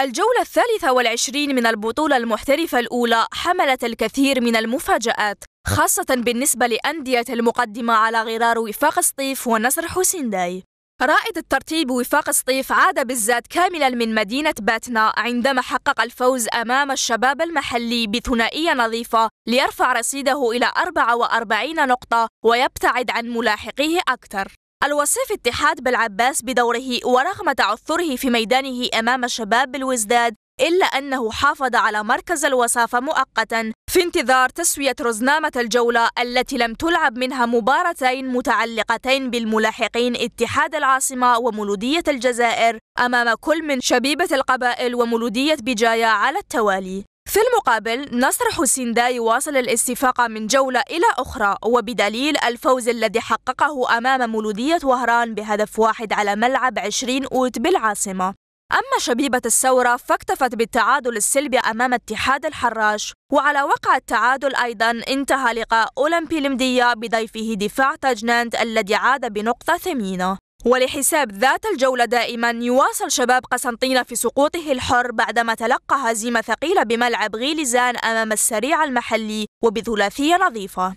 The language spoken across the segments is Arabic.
الجولة الثالثة والعشرين من البطولة المحترفة الأولى حملت الكثير من المفاجآت خاصة بالنسبة لأندية المقدمة على غرار وفاق سطيف ونصر حسين داي رائد الترتيب وفاق سطيف عاد بالذات كاملا من مدينة باتنا عندما حقق الفوز أمام الشباب المحلي بثنائية نظيفة ليرفع رصيده إلى 44 نقطة ويبتعد عن ملاحقيه أكثر الوصيف اتحاد بالعباس بدوره ورغم تعثره في ميدانه أمام الشباب بالوزداد إلا أنه حافظ على مركز الوصافة مؤقتا في انتظار تسوية رزنامة الجولة التي لم تلعب منها مباراتين متعلقتين بالملاحقين اتحاد العاصمة ومولودية الجزائر أمام كل من شبيبة القبائل ومولودية بجاية على التوالي في المقابل نصر حسين داي يواصل الاستفاقة من جولة إلى أخرى وبدليل الفوز الذي حققه أمام مولودية وهران بهدف واحد على ملعب 20 أوت بالعاصمة أما شبيبة الثورة فاكتفت بالتعادل السلبي أمام اتحاد الحراش وعلى وقع التعادل أيضا انتهى لقاء أولمبي لمدية بضيفه دفاع تاجنانت الذي عاد بنقطة ثمينة ولحساب ذات الجولة دائما يواصل شباب قسنطينة في سقوطه الحر بعدما تلقى هزيمة ثقيلة بملعب غيلزان أمام السريع المحلي وبثلاثية نظيفة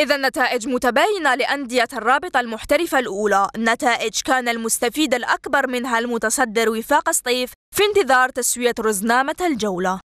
إذا نتائج متباينة لأندية الرابطة المحترفة الأولى نتائج كان المستفيد الأكبر منها المتصدر وفاق سطيف في انتظار تسوية رزنامة الجولة